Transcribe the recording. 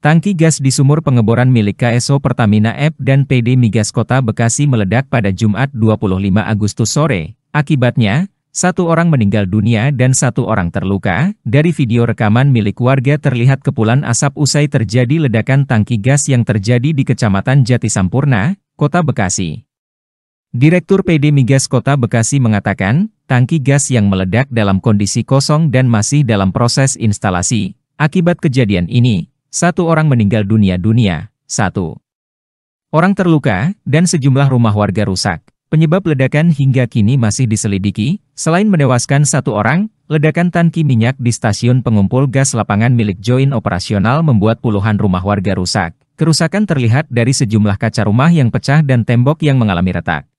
Tangki gas di sumur pengeboran milik KSO Pertamina F dan PD Migas Kota Bekasi meledak pada Jumat 25 Agustus sore. Akibatnya, satu orang meninggal dunia dan satu orang terluka. Dari video rekaman milik warga terlihat kepulan asap usai terjadi ledakan tangki gas yang terjadi di Kecamatan Jatisampurna, Kota Bekasi. Direktur PD Migas Kota Bekasi mengatakan, tangki gas yang meledak dalam kondisi kosong dan masih dalam proses instalasi. Akibat kejadian ini, satu orang meninggal dunia-dunia, satu orang terluka, dan sejumlah rumah warga rusak. Penyebab ledakan hingga kini masih diselidiki, selain menewaskan satu orang, ledakan tangki minyak di stasiun pengumpul gas lapangan milik join operasional membuat puluhan rumah warga rusak. Kerusakan terlihat dari sejumlah kaca rumah yang pecah dan tembok yang mengalami retak.